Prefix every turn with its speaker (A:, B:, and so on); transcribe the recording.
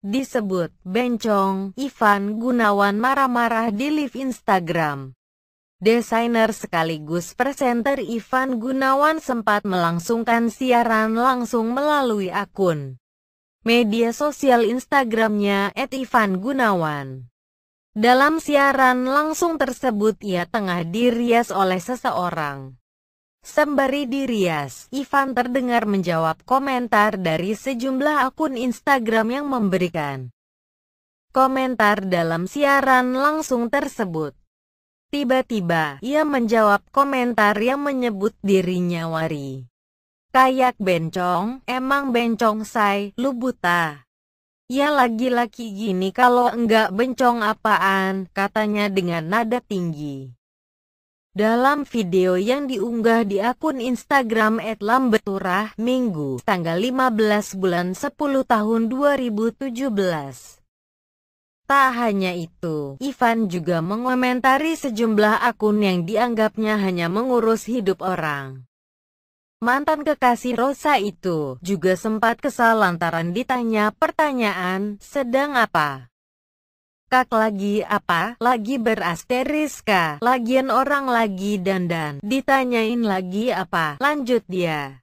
A: disebut bencong, Ivan Gunawan marah-marah di live Instagram. Desainer sekaligus presenter Ivan Gunawan sempat melangsungkan siaran langsung melalui akun media sosial Instagramnya @ivangunawan. Dalam siaran langsung tersebut ia tengah dirias oleh seseorang. Sembari dirias, Ivan terdengar menjawab komentar dari sejumlah akun Instagram yang memberikan komentar dalam siaran langsung tersebut. Tiba-tiba, ia menjawab komentar yang menyebut dirinya Wari. Kayak bencong, emang bencong say, lu buta. Ya lagi-laki gini kalau enggak bencong apaan, katanya dengan nada tinggi. Dalam video yang diunggah di akun Instagram @lambeturah Minggu tanggal 15 bulan 10 tahun 2017. Tak hanya itu, Ivan juga mengomentari sejumlah akun yang dianggapnya hanya mengurus hidup orang. Mantan kekasih Rosa itu juga sempat kesal lantaran ditanya pertanyaan, sedang apa? kak lagi apa, lagi berasteriska, lagian orang lagi dandan, ditanyain lagi apa, lanjut dia.